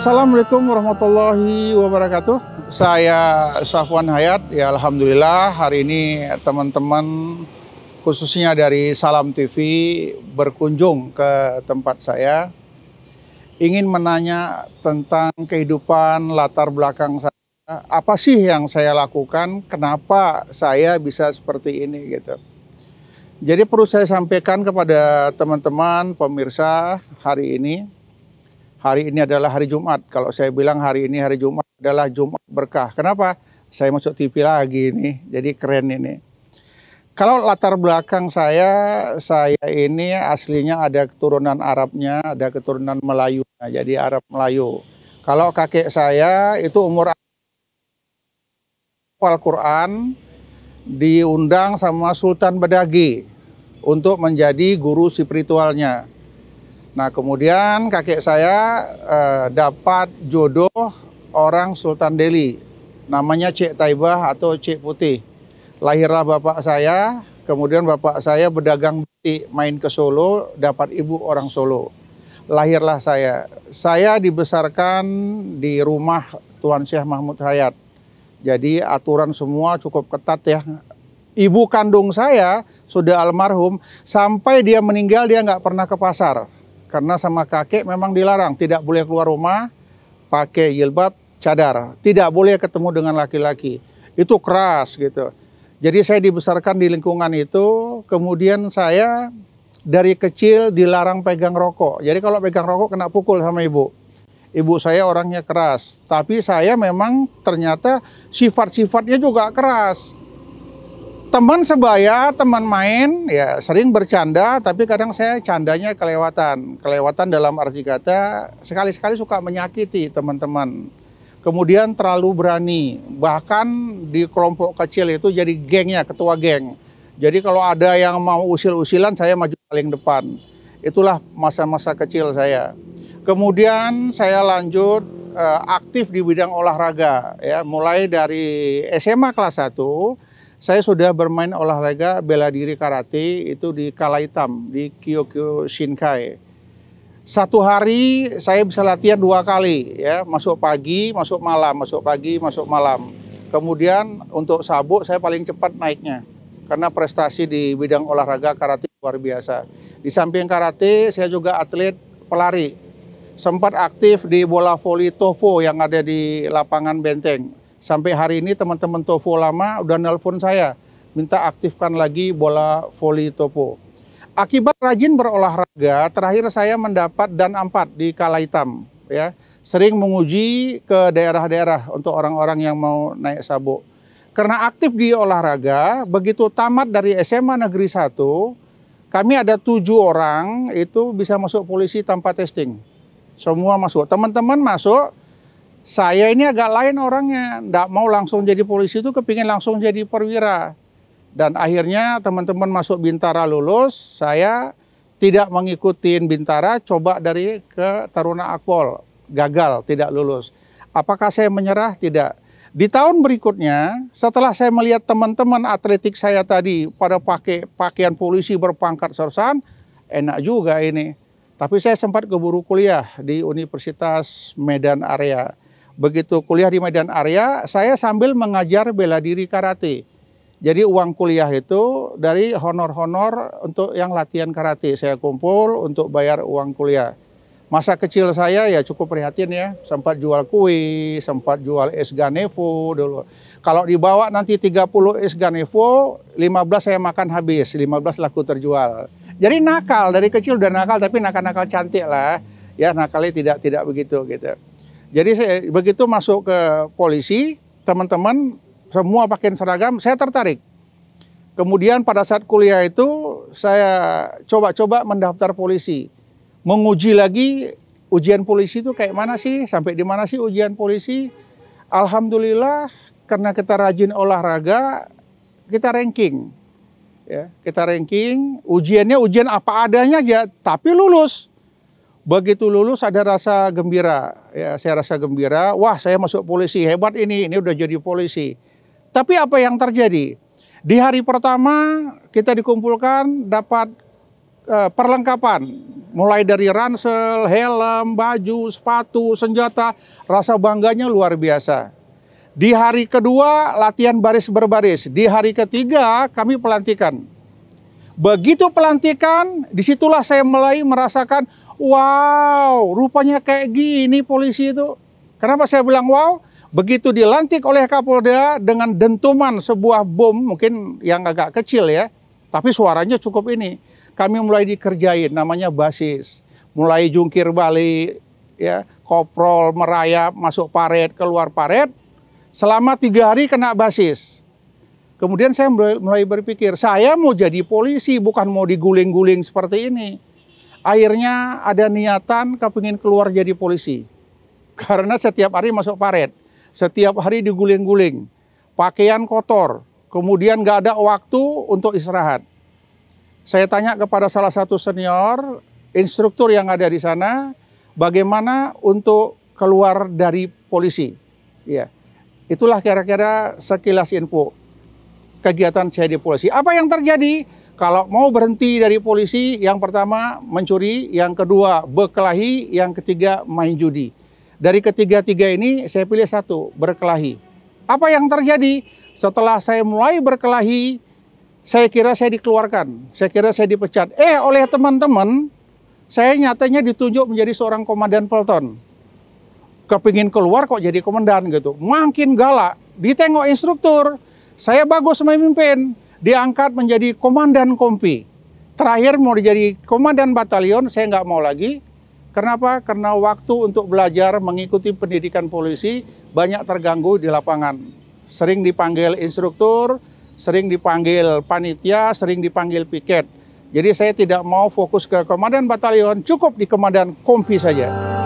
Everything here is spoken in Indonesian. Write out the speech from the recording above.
Assalamualaikum warahmatullahi wabarakatuh. Saya Safwan Hayat. Ya alhamdulillah hari ini teman-teman khususnya dari Salam TV berkunjung ke tempat saya ingin menanya tentang kehidupan latar belakang saya. Apa sih yang saya lakukan? Kenapa saya bisa seperti ini gitu. Jadi perlu saya sampaikan kepada teman-teman pemirsa hari ini hari ini adalah hari Jumat. Kalau saya bilang hari ini hari Jumat adalah Jumat berkah. Kenapa? Saya masuk TV lagi ini, jadi keren ini. Kalau latar belakang saya, saya ini aslinya ada keturunan Arabnya, ada keturunan Melayu, jadi Arab Melayu. Kalau kakek saya itu umur Al-Quran diundang sama Sultan Bedagi untuk menjadi guru spiritualnya. Nah kemudian kakek saya eh, dapat jodoh orang Sultan Deli, namanya Cik Taibah atau Cik Putih. Lahirlah bapak saya, kemudian bapak saya berdagang bakti, main ke Solo, dapat ibu orang Solo. Lahirlah saya. Saya dibesarkan di rumah Tuan Syekh Mahmud Hayat. Jadi aturan semua cukup ketat ya. Ibu kandung saya sudah almarhum, sampai dia meninggal dia nggak pernah ke pasar karena sama kakek memang dilarang tidak boleh keluar rumah pakai jilbab cadar, tidak boleh ketemu dengan laki-laki. Itu keras gitu. Jadi saya dibesarkan di lingkungan itu, kemudian saya dari kecil dilarang pegang rokok. Jadi kalau pegang rokok kena pukul sama ibu. Ibu saya orangnya keras, tapi saya memang ternyata sifat-sifatnya juga keras teman sebaya, teman main, ya sering bercanda, tapi kadang saya candanya kelewatan. Kelewatan dalam arti kata sekali-sekali suka menyakiti teman-teman. Kemudian terlalu berani, bahkan di kelompok kecil itu jadi gengnya, ketua geng. Jadi kalau ada yang mau usil-usilan, saya maju paling depan. Itulah masa-masa kecil saya. Kemudian saya lanjut eh, aktif di bidang olahraga, ya mulai dari SMA kelas 1 saya sudah bermain olahraga bela diri karate itu di Kalaitam, di Kyokyo Shinkai. Satu hari saya bisa latihan dua kali ya, masuk pagi, masuk malam, masuk pagi, masuk malam. Kemudian untuk sabuk saya paling cepat naiknya karena prestasi di bidang olahraga karate luar biasa. Di samping karate saya juga atlet pelari sempat aktif di bola voli Tovo yang ada di lapangan Benteng. Sampai hari ini teman-teman Tofu lama udah nelpon saya, minta aktifkan lagi bola voli Topo. Akibat rajin berolahraga, terakhir saya mendapat dan empat di Kala Hitam. Ya. Sering menguji ke daerah-daerah untuk orang-orang yang mau naik sabuk. Karena aktif di olahraga, begitu tamat dari SMA Negeri 1, kami ada tujuh orang itu bisa masuk polisi tanpa testing. Semua masuk. Teman-teman masuk, saya ini agak lain orangnya, tidak mau langsung jadi polisi itu kepingin langsung jadi perwira. Dan akhirnya teman-teman masuk Bintara lulus, saya tidak mengikuti Bintara, coba dari ke Taruna Akpol, gagal, tidak lulus. Apakah saya menyerah? Tidak. Di tahun berikutnya, setelah saya melihat teman-teman atletik saya tadi pada pakai pakaian polisi berpangkat sersan, enak juga ini. Tapi saya sempat keburu kuliah di Universitas Medan Area begitu kuliah di Medan Arya, saya sambil mengajar bela diri karate. Jadi uang kuliah itu dari honor-honor untuk yang latihan karate saya kumpul untuk bayar uang kuliah. Masa kecil saya ya cukup prihatin ya, sempat jual kue, sempat jual es ganevo dulu. Kalau dibawa nanti 30 es ganevo, 15 saya makan habis, 15 laku terjual. Jadi nakal, dari kecil udah nakal tapi nakal-nakal cantik lah. Ya nakalnya tidak tidak begitu gitu. Jadi saya begitu masuk ke polisi, teman-teman semua pakai seragam, saya tertarik. Kemudian pada saat kuliah itu saya coba-coba mendaftar polisi. Menguji lagi ujian polisi itu kayak mana sih, sampai di mana sih ujian polisi. Alhamdulillah karena kita rajin olahraga, kita ranking. Ya, kita ranking, ujiannya ujian apa adanya aja, tapi lulus. Begitu lulus ada rasa gembira, ya saya rasa gembira, wah saya masuk polisi, hebat ini, ini udah jadi polisi. Tapi apa yang terjadi? Di hari pertama kita dikumpulkan dapat uh, perlengkapan, mulai dari ransel, helm, baju, sepatu, senjata, rasa bangganya luar biasa. Di hari kedua latihan baris berbaris, di hari ketiga kami pelantikan. Begitu pelantikan, disitulah saya mulai merasakan Wow, rupanya kayak gini polisi itu. Kenapa saya bilang wow? Begitu dilantik oleh Kapolda dengan dentuman sebuah bom, mungkin yang agak kecil ya, tapi suaranya cukup ini. Kami mulai dikerjain, namanya basis. Mulai jungkir balik, ya, koprol, merayap, masuk paret, keluar paret. Selama tiga hari kena basis. Kemudian saya mulai berpikir, saya mau jadi polisi, bukan mau diguling-guling seperti ini akhirnya ada niatan kepingin keluar jadi polisi. Karena setiap hari masuk paret, setiap hari diguling-guling, pakaian kotor, kemudian gak ada waktu untuk istirahat. Saya tanya kepada salah satu senior, instruktur yang ada di sana, bagaimana untuk keluar dari polisi. Ya, itulah kira-kira sekilas info kegiatan saya di polisi. Apa yang terjadi? Kalau mau berhenti dari polisi, yang pertama mencuri, yang kedua berkelahi, yang ketiga main judi. Dari ketiga-tiga ini saya pilih satu, berkelahi. Apa yang terjadi? Setelah saya mulai berkelahi, saya kira saya dikeluarkan, saya kira saya dipecat. Eh, oleh teman-teman, saya nyatanya ditunjuk menjadi seorang komandan pelton. Kepingin keluar kok jadi komandan gitu. Makin galak, ditengok instruktur, saya bagus memimpin diangkat menjadi komandan kompi. Terakhir mau jadi komandan batalion, saya nggak mau lagi. Kenapa? Karena waktu untuk belajar mengikuti pendidikan polisi banyak terganggu di lapangan. Sering dipanggil instruktur, sering dipanggil panitia, sering dipanggil piket. Jadi saya tidak mau fokus ke komandan batalion, cukup di komandan kompi saja.